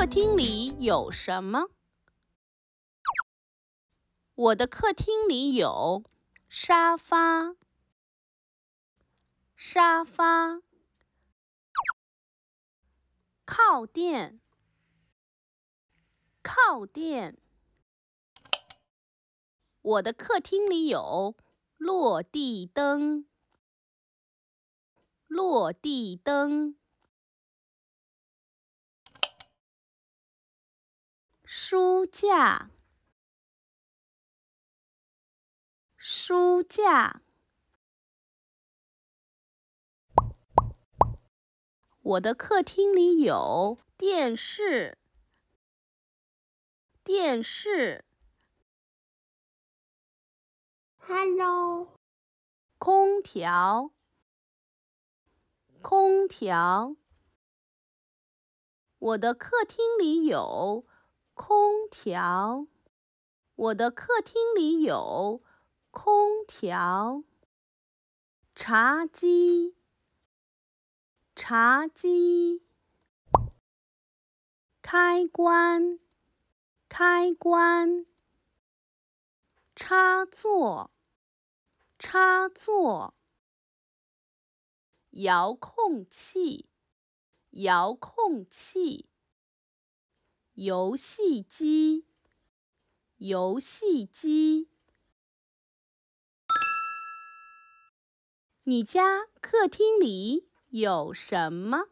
客厅里有什么？我的客厅里有沙发、沙发、靠垫、靠垫。我的客厅里有落地灯、落地灯。书架，书架。我的客厅里有电视，电视。Hello，空调，空调。我的客厅里有。空调，我的客厅里有空调。茶几，茶几，开关，开关，插座，插座，遥控器，遥控器。游戏机，游戏机。你家客厅里有什么？